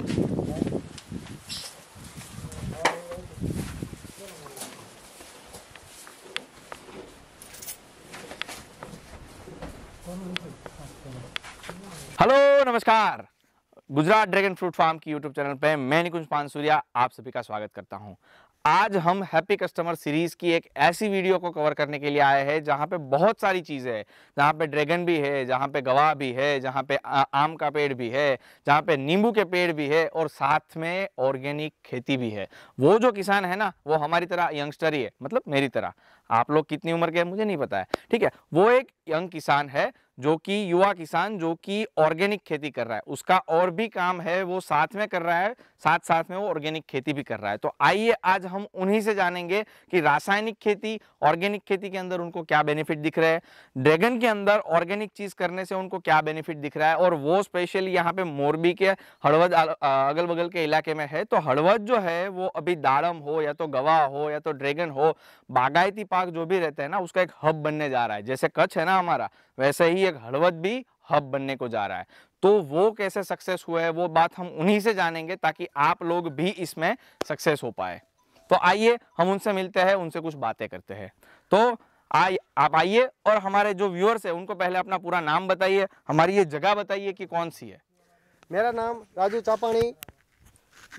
Hello नमस्कार Gujarat dragon fruit farm की YouTube channel पे मैं निकुंज पान सूर्या आप सभी का स्वागत करता हूं आज हम हैप्पी कस्टमर सीरीज की एक ऐसी वीडियो को कवर करने के लिए आए हैं जहां पे बहुत सारी चीज़ें हैं जहां पे ड्रैगन भी है जहां पे गवाह भी है जहां पे आम का पेड़ भी है जहां पे नींबू के पेड़ भी है और साथ में ऑर्गेनिक खेती भी है वो जो किसान है ना वो हमारी तरह यंगस्टर ही है मतलब मेरी तरह आप लोग कितनी उम्र के हैं मुझे नहीं पता है ठीक है वो एक यंग किसान है जो कि युवा किसान जो कि ऑर्गेनिक खेती कर रहा है उसका और भी काम है वो साथ में कर रहा है साथ साथ में वो ऑर्गेनिक खेती भी कर रहा है तो आइए आज हम उन्हीं से जानेंगे कि रासायनिक खेती ऑर्गेनिक खेती के अंदर उनको क्या बेनिफिट दिख रहा है ड्रैगन के अंदर ऑर्गेनिक चीज़ करने से उनको क्या बेनिफिट दिख रहा है और वो स्पेशली यहाँ पे मोरबी के हड़वद अगल बगल के इलाके में है तो हड़वद जो है वो अभी दाड़म हो या तो गवाह हो या तो ड्रैगन हो बागायती पार्क जो भी रहता है ना उसका एक हब बनने जा रहा है जैसे कच्छ है ना हमारा वैसे ही एक हड़वद भी हब बनने को जा रहा है तो वो कैसे सक्सेस हुआ है वो बात हम उन्हीं से जानेंगे ताकि आप लोग भी इसमें सक्सेस हो पाए तो आइए हम उनसे मिलते हैं उनसे कुछ बातें करते हैं तो आई आप आइए और हमारे जो व्यूअर्स हैं उनको पहले अपना पूरा नाम बताइए हमारी ये जगह बताइए कि कौन सी है मेरा नाम राजू चापाणी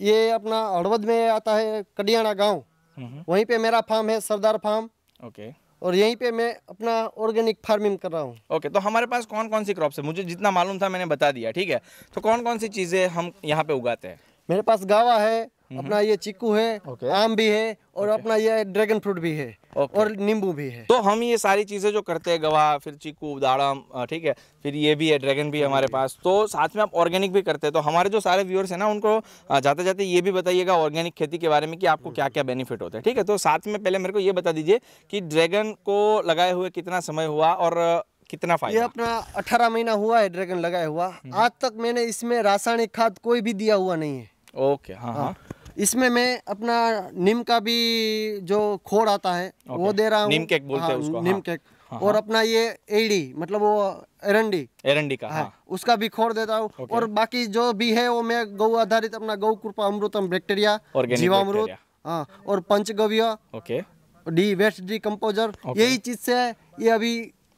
ये अपना हड़वद में आता है कडियाणा गांव हम्म। वहीं पे मेरा फार्म है सरदार फार्म ओके और यहीं पे मैं अपना ऑर्गेनिक फार्मिंग कर रहा हूँ ओके okay, तो हमारे पास कौन कौन सी क्रॉप्स है मुझे जितना मालूम था मैंने बता दिया ठीक है तो कौन कौन सी चीज़ें हम यहाँ पे उगाते हैं मेरे पास गावा है हम्म। अपना ये चीकू है आम भी है और अपना ये ड्रैगन फ्रूट भी है और नींबू भी है तो हम ये सारी चीज़ें जो करते हैं गवाह फिर चीकू दाड़म ठीक है फिर ये भी है ड्रैगन भी हमारे पास तो साथ में आप ऑर्गेनिक भी करते हैं तो हमारे जो सारे व्यूअर्स है ना उनको जाते जाते ये भी बताइएगा ऑर्गेनिक खेती के बारे में कि आपको क्या क्या बेनिफिट होते हैं ठीक है तो साथ में पहले मेरे को ये बता दीजिए कि ड्रैगन को लगाए हुए कितना समय हुआ और कितना फायदा ये अपना अठारह महीना हुआ है ड्रैगन लगाया हुआ हम्म। आज तक मैंने इसमें रासायनिक खाद कोई भी दिया हुआ नहीं है ओके हाँ हाँ, हाँ। इसमें मैं अपना नीम का भी जो खोर आता है वो दे रहा हूँ नीम हाँ, केक हाँ।, हाँ, और हाँ। अपना ये एडी मतलब वो एरंडी एरंडी का हाँ, हाँ। उसका भी खोर देता हूँ और बाकी जो भी है वो मैं गौ आधारित अपना गौ कृपा अमृतम बैक्टीरिया जीवामृत हाँ और पंचगव्य डी वेस्ट डी कंपोजर यही चीज से ये अभी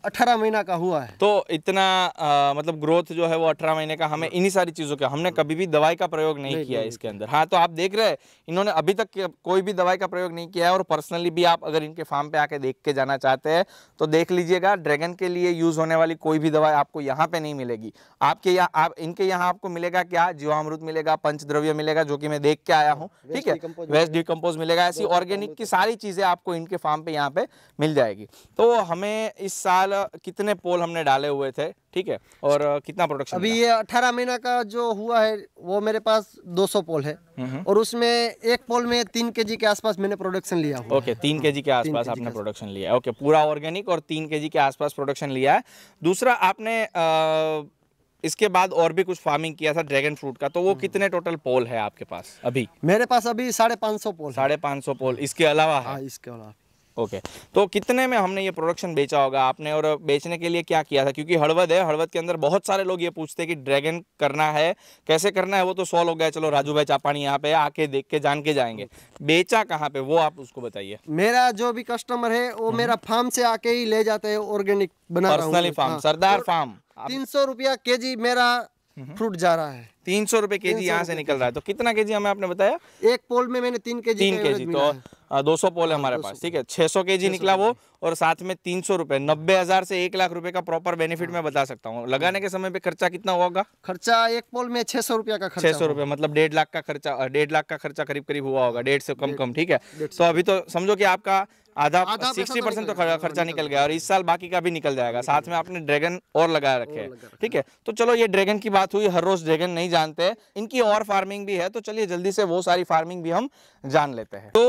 अठारह महीना का हुआ है तो इतना आ, मतलब ग्रोथ जो है वो अठारह महीने का हमें हाँ। इन्हीं सारी चीज़ों का हमने कभी भी दवाई का प्रयोग नहीं, नहीं किया है इसके अंदर हाँ तो आप देख रहे हैं इन्होंने अभी तक कोई भी दवाई का प्रयोग नहीं किया है और पर्सनली भी आप अगर इनके फार्म पे आके देख के जाना चाहते हैं तो देख लीजिएगा ड्रैगन के लिए यूज़ होने वाली कोई भी दवाई आपको यहाँ पे नहीं मिलेगी आपके यहाँ आप इनके यहाँ आपको मिलेगा क्या जीवामृत मिलेगा पंचद्रव्य मिलेगा जो कि मैं देख के आया हूँ ठीक है वेस्ट डिकम्पोज मिलेगा ऐसी ऑर्गेनिक की सारी चीज़ें आपको इनके फार्म पे यहाँ पे मिल जाएगी तो हमें इस साल फिलहाल कितने पोल हमने डाले हुए थे ठीक है और कितना प्रोडक्शन अभी ये अठारह महीना का जो हुआ है वो मेरे पास 200 पोल है हम्म हम्म। और उसमें एक पोल में तीन के के आसपास मैंने प्रोडक्शन लिया हुआ ओके तीन के के आसपास आपने प्रोडक्शन लिया है ओके पूरा ऑर्गेनिक और तीन के के आसपास प्रोडक्शन लिया है दूसरा आपने इसके बाद और भी कुछ फार्मिंग किया था ड्रैगन फ्रूट का तो वो हम्म। कितने टोटल पोल है आपके पास अभी मेरे पास अभी साढ़े पाँच सौ पोल साढ़े पाँच सौ पोल इसके अलावा है आ, हाँ, इसके अलावा ओके तो कितने में हमने ये प्रोडक्शन बेचा होगा आपने और बेचने के लिए क्या किया था क्योंकि हड़वद है हड़वद के अंदर बहुत सारे लोग ये पूछते हैं कि ड्रैगन करना है कैसे करना है वो तो सॉल्व हो गया चलो राजू भाई चापानी यहाँ पे आके देख के जान के जाएंगे बेचा कहाँ पे वो आप उसको बताइए मेरा जो भी कस्टमर है वो हम्म। मेरा फार्म से आके ही ले जाते हैं ऑर्गेनिक बना पर्सनली फार्म हाँ। सरदार फार्म तीन सौ रुपया के मेरा हम्म। फ्रूट जा रहा है तीन सौ रुपए के जी यहाँ से निकल रहा है तो कितना के जी हमें आपने बताया एक पोल में मैंने तीन के जी तीन के जी तो दो सौ पोल है हाँ, हमारे पास ठीक है छह सौ के जी निकला वो और साथ में तीन सौ रुपए नब्बे हजार से एक लाख रुपए का प्रॉपर बेनिफिट हाँ। मैं बता सकता हूँ लगाने के समय पे खर्चा कितना होगा खर्चा एक पोल में छह सौ रुपया का छह सौ रुपया मतलब डेढ़ लाख का खर्चा डेढ़ लाख का खर्चा करीब करीब हुआ होगा डेढ़ से कम कम ठीक है तो अभी तो समझो की आपका आधा तो सिक्सटी परसेंट तो खर्चा निकल गया और इस साल बाकी का भी निकल जाएगा साथ में आपने ड्रैगन और लगा रखे हैं ठीक है तो चलो ये ड्रैगन की बात हुई हर रोज ड्रैगन नहीं जानते इनकी और फार्मिंग भी है तो चलिए जल्दी से वो सारी फार्मिंग भी हम जान लेते हैं तो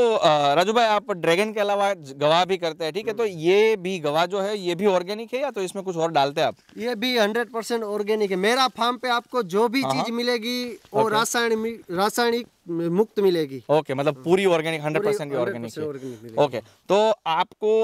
राजू भाई आप ड्रैगन के अलावा गवाह भी करते हैं ठीक है तो ये भी गवाह जो है ये भी ऑर्गेनिक है या तो इसमें कुछ और डालते हैं आप ये भी हंड्रेड ऑर्गेनिक है मेरा फार्म पे आपको जो भी हाँ, हाँ। चीज मिलेगी वो रासायनिक रासायनिक मुक्त मिलेगी ओके मतलब पूरी organic hundred percent organic okay तो आपको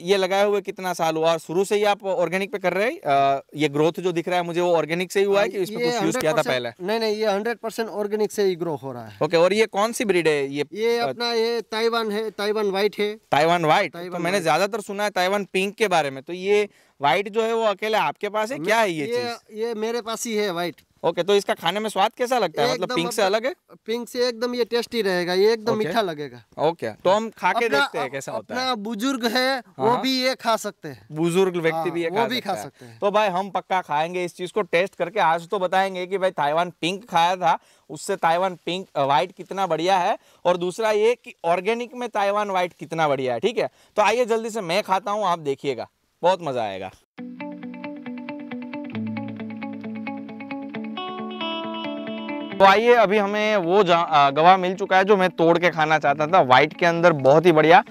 ये लगाए हुए कितना साल हुआ और शुरू से ही आप ऑर्गेनिक पे कर रहे हैं ये ग्रोथ जो दिख रहा है मुझे वो ऑर्गेनिक से ही हुआ है कि इसमें कुछ यूज किया था पहले नहीं नहीं ये हंड्रेड परसेंट ऑर्गेनिक से ही ग्रो हो रहा है ओके और ये कौन सी ब्रीड है ये ये अपना ये ताइवान है ताइवान व्हाइट है ताइवान व्हाइट तो मैंने ज्यादातर सुना है ताइवान पिंक के बारे में तो ये व्हाइट जो है वो अकेले आपके पास है क्या है ये ये मेरे पास ही है व्हाइट ओके तो इसका खाने में स्वाद कैसा लगता है मतलब पिंक से अलग है पिंक से एकदम ये टेस्टी रहेगा ये एकदम मीठा लगेगा ओके तो हम खा के देखते हैं कैसा होता है बुजुर्ग है वो हाँ। भी ये खा सकते हैं बुजुर्ग हाँ, व्यक्ति भी ये वो भी खा सकते हैं तो भाई हम पक्का खाएंगे इस चीज को टेस्ट करके आज तो बताएंगे की भाई ताइवान पिंक खाया था उससे ताइवान पिंक व्हाइट कितना बढ़िया है और दूसरा ये की ऑर्गेनिक में ताइवान व्हाइट कितना बढ़िया है ठीक है तो आइए जल्दी से मैं खाता हूँ आप देखिएगा बहुत मजा आएगा तो आइए अभी हमें वो गवाह मिल चुका है जो मैं तोड़ के खाना चाहता था वाइट के अंदर बहुत ही बढ़िया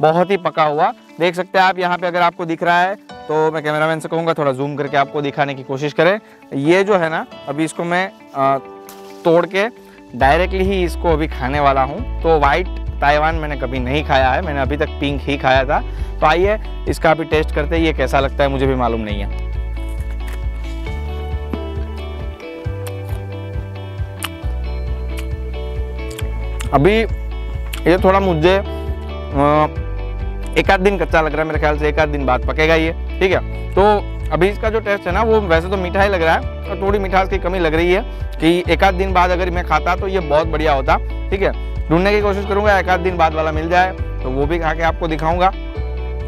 बहुत ही पका हुआ देख सकते हैं आप यहाँ पे अगर आपको दिख रहा है तो मैं कैमरामैन से कहूँगा थोड़ा जूम करके आपको दिखाने की कोशिश करें ये जो है ना अभी इसको मैं तोड़ के डायरेक्टली ही इसको अभी खाने वाला हूँ तो वाइट ताइवान मैंने कभी नहीं खाया है मैंने अभी तक पिंक ही खाया था तो आइए इसका अभी टेस्ट करते हैं ये कैसा लगता है मुझे भी मालूम नहीं है अभी ये थोड़ा मुझे एक आध दिन कच्चा लग रहा है मेरे ख्याल से एक आध दिन बाद पकेगा ये ठीक है तो अभी इसका जो टेस्ट है ना वो वैसे तो मीठा ही लग रहा है और थोड़ी मिठास की कमी लग रही है कि एक आध दिन बाद अगर मैं खाता तो ये बहुत बढ़िया होता ठीक है ढूंढने की कोशिश करूंगा एक आध दिन बाद वाला मिल जाए तो वो भी खा के आपको दिखाऊंगा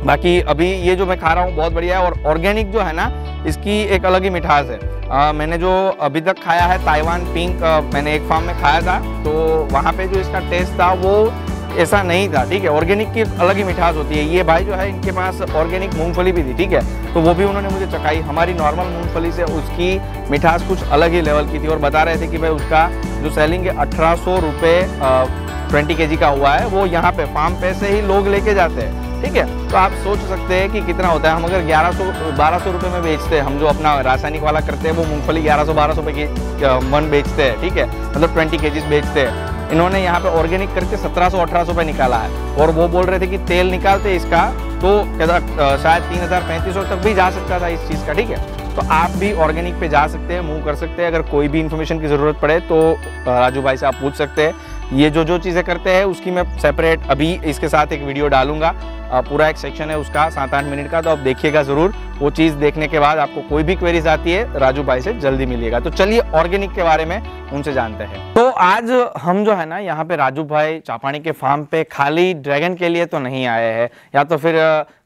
बाकी अभी ये जो मैं खा रहा हूँ बहुत बढ़िया है और ऑर्गेनिक जो है ना इसकी एक अलग ही मिठास है आ, मैंने जो अभी तक खाया है ताइवान पिंक मैंने एक फार्म में खाया था तो वहाँ पे जो इसका टेस्ट था वो ऐसा नहीं था ठीक है ऑर्गेनिक की अलग ही मिठास होती है ये भाई जो है इनके पास ऑर्गेनिक मूंगफली भी थी ठीक है तो वो भी उन्होंने मुझे चखाई हमारी नॉर्मल मूंगफली से उसकी मिठास कुछ अलग ही लेवल की थी और बता रहे थे कि भाई उसका जो सेलिंग है अठारह सौ रुपये ट्वेंटी के का हुआ है वो यहाँ पे फार्म पे से ही लोग लेके जाते हैं ठीक है तो आप सोच सकते हैं कि कितना होता है हम अगर 1100 1200 रुपए में बेचते हैं हम जो अपना रासायनिक वाला करते हैं वो मूंगफली 1100 1200 रुपए की मन बेचते हैं ठीक है मतलब 20 केजीज बेचते हैं इन्होंने यहाँ पे ऑर्गेनिक करके 1700 1800 रुपए निकाला है और वो बोल रहे थे कि तेल निकालते इसका तो शायद तीन हज़ार तक भी जा सकता था इस चीज़ का ठीक है तो आप भी ऑर्गेनिक पे जा सकते हैं मूव कर सकते हैं अगर कोई भी इन्फॉर्मेशन की ज़रूरत पड़े तो राजू भाई से आप पूछ सकते हैं ये जो जो चीज़ें करते हैं उसकी मैं सेपरेट अभी इसके साथ एक वीडियो डालूंगा पूरा एक सेक्शन है उसका सात आठ मिनट का तो आप देखिएगा ज़रूर वो चीज़ देखने के बाद आपको कोई भी क्वेरीज आती है राजू भाई से जल्दी मिलिएगा तो चलिए ऑर्गेनिक के बारे में उनसे जानते हैं तो आज हम जो है ना यहाँ पे राजू भाई चापाणी के फार्म पे खाली ड्रैगन के लिए तो नहीं आए हैं या तो फिर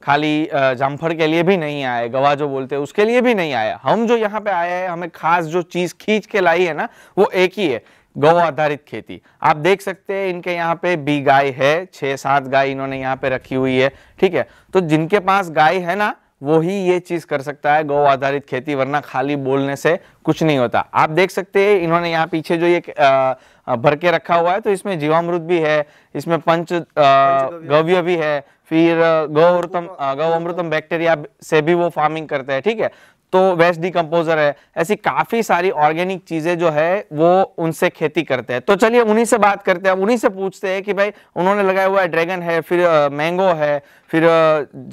खाली जामफड़ के लिए भी नहीं आए गवा जो बोलते हैं उसके लिए भी नहीं आए हम जो यहाँ पे आए हैं हमें खास जो चीज़ खींच के लाई है ना वो एक ही है गौ आधारित खेती आप देख सकते हैं इनके यहाँ पे बी गाय है छह सात गाय इन्होंने यहाँ पे रखी हुई है ठीक है तो जिनके पास गाय है ना वो ही ये चीज़ कर सकता है गौ आधारित खेती वरना खाली बोलने से कुछ नहीं होता आप देख सकते हैं इन्होंने यहाँ पीछे जो ये भर के रखा हुआ है तो इसमें जीवामृत भी है इसमें पंच गव्य भी है फिर हाँ, गौ अमृतम गौ अमृतम बैक्टीरिया से भी वो फार्मिंग करते हैं ठीक है तो वेस्ट डिकम्पोजर है ऐसी काफ़ी सारी ऑर्गेनिक चीज़ें जो है वो उनसे खेती करते हैं तो चलिए उन्हीं से बात करते हैं उन्हीं से पूछते हैं कि भाई उन्होंने लगाया हुआ है ड्रैगन है फिर मैंगो है फिर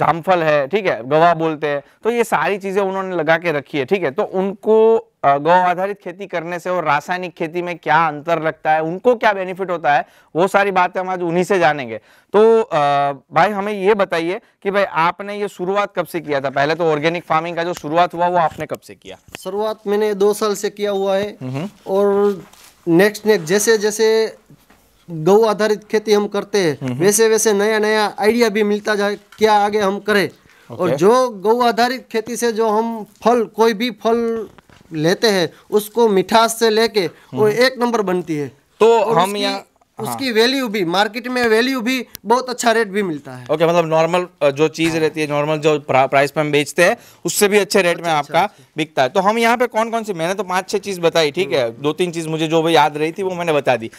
जामफल है ठीक है गवा बोलते हैं तो ये सारी चीज़ें उन्होंने लगा के रखी है ठीक है तो उनको गौ आधारित खेती करने से और रासायनिक खेती में क्या अंतर लगता है उनको क्या बेनिफिट होता है वो सारी बातें हम आज उन्हीं से जानेंगे तो भाई हमें ये बताइए कि भाई आपने ये शुरुआत कब से किया था पहले तो ऑर्गेनिक फार्मिंग का जो शुरुआत हुआ वो आपने कब से किया शुरुआत मैंने दो साल से किया हुआ है हम्म, हम्म। और नेक्स्ट नेक्स्ट जैसे जैसे गौ आधारित खेती हम करते हैं हम्म, वैसे वैसे नया नया आइडिया भी मिलता जाए क्या आगे हम करें और जो गौ आधारित खेती से जो हम फल कोई भी फल लेते हैं उसको मिठास से लेके वो हम्म। एक नंबर बनती है तो हम यहाँ हाँ। उसकी वैल्यू भी मार्केट में वैल्यू भी बहुत अच्छा रेट भी मिलता है ओके okay, मतलब नॉर्मल जो चीज हाँ। रहती है नॉर्मल जो प्राइस पे हम बेचते हैं उससे भी अच्छे रेट अच्छा, में आपका अच्छा, अच्छा, बिकता है तो हम यहाँ पे कौन कौन सी मैंने तो पांच छह चीज बताई ठीक हम्म। है दो तीन चीज मुझे जो भी याद रही थी वो मैंने बता दी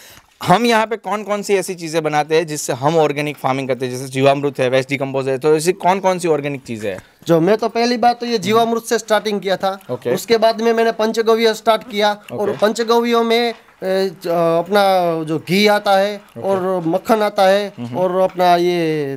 हम यहाँ पे कौन कौन सी ऐसी चीज़ें बनाते हैं जिससे हम ऑर्गेनिक फार्मिंग करते हैं जैसे जीवामृत है वेस्ट डिकम्पोज है तो ऐसी कौन कौन सी ऑर्गेनिक चीज़ें हैं जो मैं तो पहली बात तो ये हम्म। जीवामृत से स्टार्टिंग किया था okay. उसके बाद में मैंने पंचगव्य स्टार्ट किया okay. और पंचगव्यों में अपना जो घी आता है okay. और मक्खन आता है हम्म। और अपना ये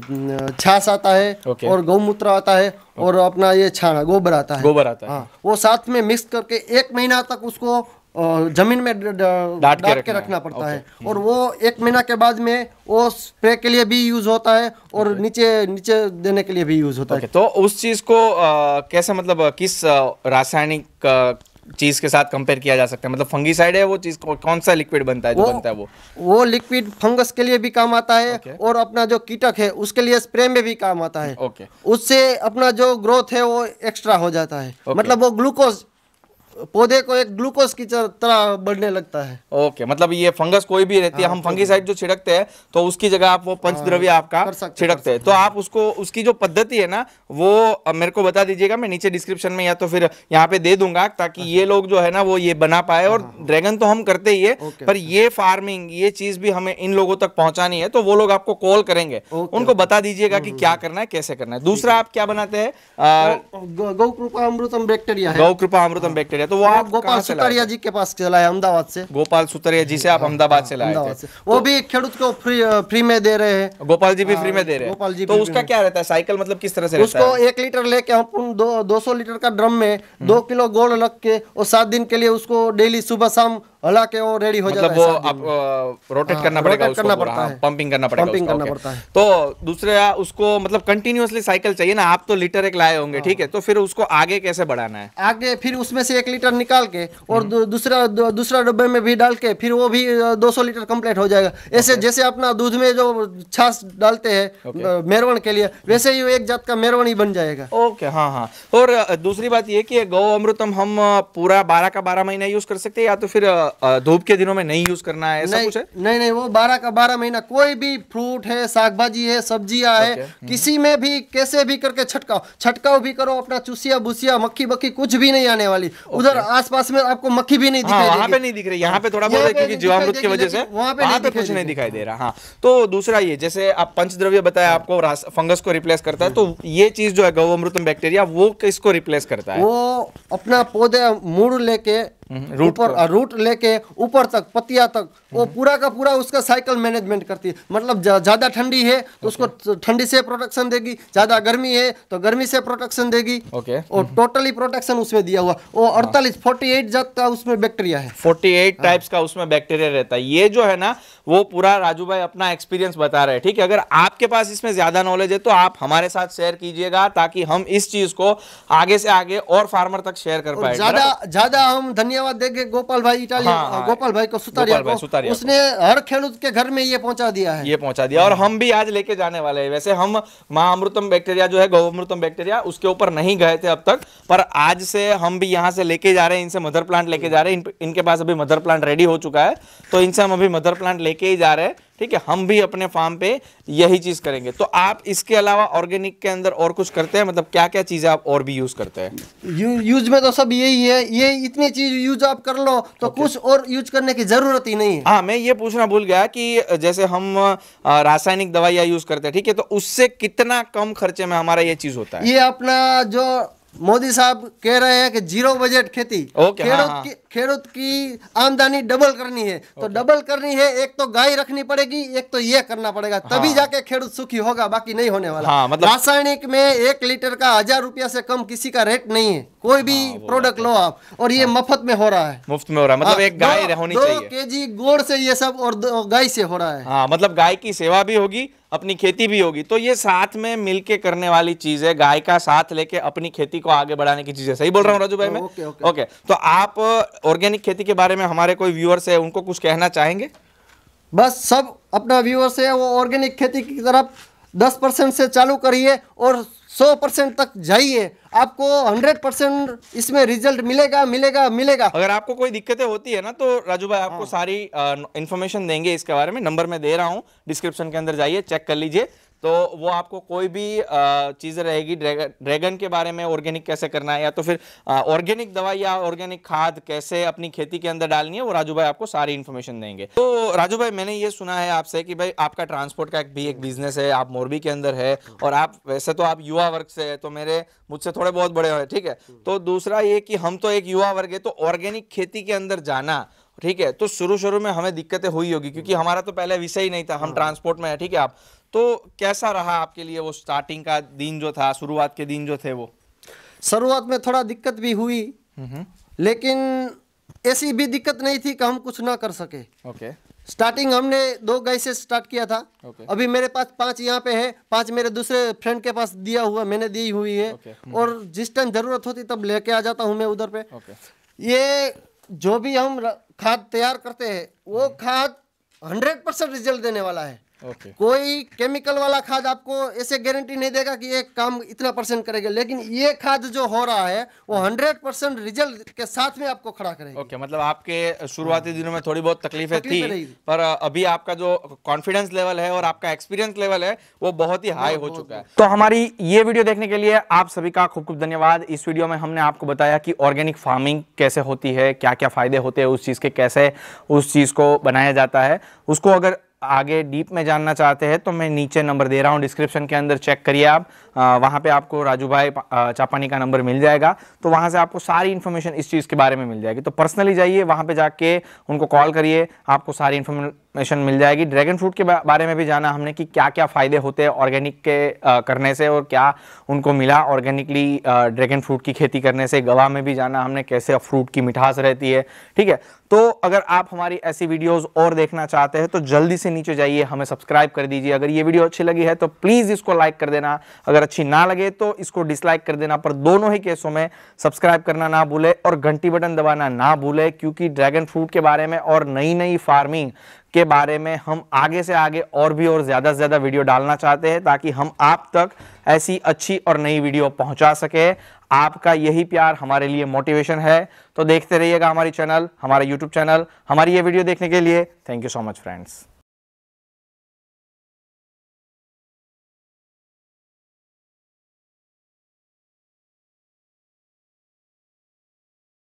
छाछ आता है okay. और गौमूत्र आता है okay. और अपना ये छाना गोबर आता है गोबर आता है हाँ वो साथ में मिक्स करके एक महीना तक उसको जमीन में डाट के, के रखना पड़ता है और वो एक महीना के बाद में वो स्प्रे के लिए भी यूज होता है और नीचे नीचे देने के लिए भी यूज होता है तो उस चीज को कैसे मतलब किस रासायनिक चीज के साथ कंपेयर किया जा सकता है मतलब फंगीसाइड है वो चीज कौन सा लिक्विड बनता है जो वो, बनता है वो वो लिक्विड फंगस के लिए भी काम आता है okay. और अपना जो कीटक है उसके लिए स्प्रे में भी काम आता है okay. उससे अपना जो ग्रोथ है वो एक्स्ट्रा हो जाता है okay. मतलब वो ग्लूकोज पौधे को एक ग्लूकोज की तरह बढ़ने लगता है ओके मतलब ये फंगस कोई भी रहती है हाँ, हम फंगीसाइड जो छिड़कते हैं तो उसकी जगह आप वो पंचद्रव्य हाँ, आपका छिड़कते हैं तो आप उसको उसकी जो पद्धति है ना वो मेरे को बता दीजिएगा मैं नीचे डिस्क्रिप्शन में या तो फिर यहाँ पे दे दूंगा ताकि अच्छा। ये लोग जो है ना वो ये बना पाए और हाँ, ड्रैगन तो हम करते ही है पर ये फार्मिंग ये चीज भी हमें इन लोगों तक पहुंचानी है तो वो लोग आपको कॉल करेंगे उनको बता दीजिएगा की हम्म, क्या हम्म, हम्म। करना है कैसे करना है दूसरा आप क्या बनाते हैं गौ कृपा अमृतम बैक्टेरिया गौ कृपा अमृतम बैक्टेरिया गया तो वो आप गोपाल सुतरिया जी के पास चला है अहमदाबाद से गोपाल सुतरिया जी से आप हाँ, अहमदाबाद से लाए थे वो भी खेड को फ्री में दे रहे हैं गोपाल जी भी हाँ, फ्री में दे रहे गोपाल जी तो उसका क्या रहता है साइकिल मतलब किस तरह से उसको एक लीटर लेके हम दो सौ लीटर का ड्रम में हम्म। दो किलो गोल्ड रख के और सात दिन के लिए उसको डेली सुबह शाम हला के वो रेडी हो मतलब जाता है आप रोटेट आ, हाँ, करना पड़ेगा उसको करना पड़ता हाँ, है पंपिंग करना पड़ेगा पंपिंग करना पड़ता है तो दूसरे उसको मतलब कंटिन्यूसली साइकिल चाहिए ना आप तो लीटर एक लाए होंगे हाँ। ठीक है तो फिर उसको आगे कैसे बढ़ाना है आगे फिर उसमें से एक लीटर निकाल के और हम्म। दूसरा दूसरा डब्बे में भी डाल के फिर वो भी 200 लीटर कम्प्लीट हो जाएगा ऐसे जैसे अपना दूध में जो छाछ डालते हैं मेरवण के लिए वैसे ही एक जात का मेरवण ही बन जाएगा ओके हाँ हाँ और दूसरी बात ये की गौ अमृतम हम पूरा बारह का बारह महीना यूज कर सकते हैं या तो फिर धूप के दिनों में नहीं यूज करना है ऐसा नहीं, कुछ है नहीं नहीं वो बारह का बारह महीना कोई भी फ्रूट है साग भाजी है सब्जियां है हम्म। किसी में भी कैसे भी करके छटकाओ छटकाओ भी करो अपना चुसिया भूसिया मक्खी बक्खी कुछ भी नहीं आने वाली उधर आसपास में आपको मक्खी भी नहीं हाँ, दिखाई यहाँ पे नहीं दिख रही यहाँ पे थोड़ा बहुत क्योंकि जीवामृत की वजह से वहाँ पे कुछ नहीं दिखाई दे रहा हाँ तो दूसरा ये जैसे आप पंचद्रव्य बताया हाँ। आपको फंगस को रिप्लेस करता है तो हम्म। ये चीज जो है गौमृतम बैक्टीरिया वो किसको रिप्लेस करता है वो अपना पौधे मूड़ लेके हम्म, ऊपर रूट लेके ऊपर तक पतिया तक वो हम्म। पूरा का पूरा उसका साइकिल मैनेजमेंट करती है मतलब ज़्यादा ठंडी है तो उसको ठंडी से प्रोटेक्शन देगी ज़्यादा गर्मी है तो गर्मी से प्रोटेक्शन देगी ओके और टोटली हम्म। प्रोटेक्शन उसमें दिया हुआ वो हाँ। अड़तालीस फोर्टी एट जात का उसमें बैक्टीरिया है फोर्टी एट टाइप्स का उसमें बैक्टीरिया रहता है ये जो है ना वो पूरा राजू भाई अपना एक्सपीरियंस बता रहे हैं ठीक है अगर आपके पास इसमें ज़्यादा नॉलेज है तो आप हमारे साथ शेयर कीजिएगा ताकि हम इस चीज़ को आगे से आगे और फार्मर तक शेयर कर पाए ज़्यादा ज़्यादा हम धन्यवाद धन्यवाद देंगे गोपाल भाई इटालियन हाँ, हाँ, गोपाल भाई को सुतारिया को, सुतारिया उसने हर खेडूत के घर में ये पहुंचा दिया है ये पहुंचा दिया और हम भी आज लेके जाने वाले हैं वैसे हम माँ अमृतम बैक्टीरिया जो है गौ अमृतम बैक्टीरिया उसके ऊपर नहीं गए थे अब तक पर आज से हम भी यहाँ से लेके जा रहे हैं इनसे मदर प्लांट लेके जा रहे हैं इनके पास अभी मदर प्लांट रेडी हो चुका है तो इनसे हम अभी मदर प्लांट लेके ही जा रहे हैं ठीक है हम भी अपने फार्म पे यही चीज़ करेंगे तो आप इसके अलावा ऑर्गेनिक के अंदर और कुछ करते हैं मतलब क्या क्या चीज़ें आप और भी यूज़ करते हैं यू, यूज में तो सब यही है ये इतनी चीज़ यूज आप कर लो तो okay. कुछ और यूज करने की ज़रूरत ही नहीं हाँ मैं ये पूछना भूल गया कि जैसे हम रासायनिक दवाइयाँ यूज़ करते हैं ठीक है तो उससे कितना कम खर्चे में हमारा ये चीज़ होता है ये अपना जो मोदी साहब कह रहे हैं कि जीरो बजट खेती okay, हाँ, हाँ. ખેડૂત की आमदनी डबल करनी है तो डबल करनी है एक तो गाय रखनी पड़ेगी एक तो ये करना पड़ेगा तभी हाँ। जाके खेड़ सुखी होगा बाकी नहीं होने वाला हाँ, मतलब रासायनिक में एक लीटर का हजार रुपया से कम किसी का रेट नहीं है कोई भी हाँ, प्रोडक्ट लो आप और ये हाँ, मफत में हो रहा है मुफ्त में हो रहा है मतलब एक गाय होनी चाहिए के जी गोड़ से ये सब और गाय से हो रहा है हाँ मतलब गाय की सेवा भी होगी अपनी खेती भी होगी तो ये साथ में मिलके करने वाली चीज है गाय का साथ लेके अपनी खेती को आगे बढ़ाने की चीज है सही बोल रहा हूँ राजू भाई मैं ओके ओके तो आप ऑर्गेनिक खेती के बारे में हमारे कोई व्यूअर्स है उनको कुछ कहना चाहेंगे बस सब अपना व्यूअर्स है वो ऑर्गेनिक खेती की तरफ दस परसेंट से चालू करिए और सौ परसेंट तक जाइए आपको हंड्रेड परसेंट इसमें रिजल्ट मिलेगा मिलेगा मिलेगा अगर आपको कोई दिक्कतें होती है ना तो राजू भाई आपको हाँ। सारी इन्फॉर्मेशन देंगे इसके बारे में नंबर मैं दे रहा हूँ डिस्क्रिप्शन के अंदर जाइए चेक कर लीजिए तो वो आपको कोई भी चीज रहेगी ड्रैगन के बारे में ऑर्गेनिक कैसे करना है या तो फिर ऑर्गेनिक दवाई या ऑर्गेनिक खाद कैसे अपनी खेती के अंदर डालनी है वो राजू भाई आपको सारी इन्फॉर्मेशन देंगे तो राजू भाई मैंने ये सुना है आपसे कि भाई आपका ट्रांसपोर्ट का एक भी एक बिजनेस है आप मोरबी के अंदर है और आप वैसे तो आप युवा वर्ग से है तो मेरे मुझसे थोड़े बहुत बड़े हो ठीक है हम्म। तो दूसरा ये कि हम तो एक युवा वर्ग है तो ऑर्गेनिक खेती के अंदर जाना ठीक है तो शुरू शुरू में हमें दिक्कतें हुई होगी क्योंकि हमारा तो पहले विषय ही नहीं था हम ट्रांसपोर्ट हाँ। में है ठीक है आप तो कैसा रहा आपके लिए वो स्टार्टिंग का दिन जो था शुरुआत के दिन जो थे वो शुरुआत में थोड़ा दिक्कत भी हुई हम्म हम्म। लेकिन ऐसी भी दिक्कत नहीं थी कि हम कुछ ना कर सके ओके स्टार्टिंग हमने दो गाय से स्टार्ट किया था okay. अभी मेरे पास पांच यहाँ पे है पांच मेरे दूसरे फ्रेंड के पास दिया हुआ मैंने दी हुई है okay. हम्म और जिस टाइम जरूरत होती तब लेके आ जाता हूँ मैं उधर पे okay. ये जो भी हम खाद तैयार करते हैं वो खाद हंड्रेड परसेंट रिजल्ट देने वाला है कोई केमिकल वाला खाद आपको ऐसे गारंटी नहीं देगा कि ये काम इतना परसेंट करेगा लेकिन ये खाद जो हो रहा है वो हंड्रेड परसेंट रिजल्ट के साथ में आपको खड़ा करेगा ओके मतलब आपके शुरुआती दिनों में थोड़ी बहुत तकलीफें थी पर अभी आपका जो कॉन्फिडेंस लेवल है और आपका एक्सपीरियंस लेवल है वो बहुत ही हाई हो चुका है तो हमारी ये वीडियो देखने के लिए आप सभी का खूब खूब धन्यवाद इस वीडियो में हमने आपको बताया कि ऑर्गेनिक फार्मिंग कैसे होती है क्या क्या फ़ायदे होते हैं उस चीज़ के कैसे उस चीज़ को बनाया जाता है उसको अगर आगे डीप में जानना चाहते हैं तो मैं नीचे नंबर दे रहा हूँ डिस्क्रिप्शन के अंदर चेक करिए आप आ, वहाँ पे आपको राजू भाई चापानी का नंबर मिल जाएगा तो वहाँ से आपको सारी इन्फॉर्मेशन इस चीज़ के बारे में मिल जाएगी तो पर्सनली जाइए वहाँ पे जाके उनको कॉल करिए आपको सारी इन्फॉर्मेशन इन्फॉर्मेशन मिल जाएगी ड्रैगन फ्रूट के बारे में भी जाना हमने कि क्या क्या फ़ायदे होते हैं ऑर्गेनिक के आ, करने से और क्या उनको मिला ऑर्गेनिकली ड्रैगन फ्रूट की खेती करने से गवाह में भी जाना हमने कैसे फ्रूट की मिठास रहती है ठीक है तो अगर आप हमारी ऐसी वीडियोस और देखना चाहते हैं तो जल्दी से नीचे जाइए हमें सब्सक्राइब कर दीजिए अगर ये वीडियो अच्छी लगी है तो प्लीज़ इसको लाइक कर देना अगर अच्छी ना लगे तो इसको डिसलाइक कर देना पर दोनों ही केसों में सब्सक्राइब करना ना भूले और घंटी बटन दबाना ना भूले क्योंकि ड्रैगन फ्रूट के बारे में और नई नई फार्मिंग के बारे में हम आगे से आगे और भी और ज़्यादा से ज़्यादा वीडियो डालना चाहते हैं ताकि हम आप तक ऐसी अच्छी और नई वीडियो पहुंचा सके आपका यही प्यार हमारे लिए मोटिवेशन है तो देखते रहिएगा हमारी चैनल हमारा यूट्यूब चैनल हमारी ये वीडियो देखने के लिए thank you so much friends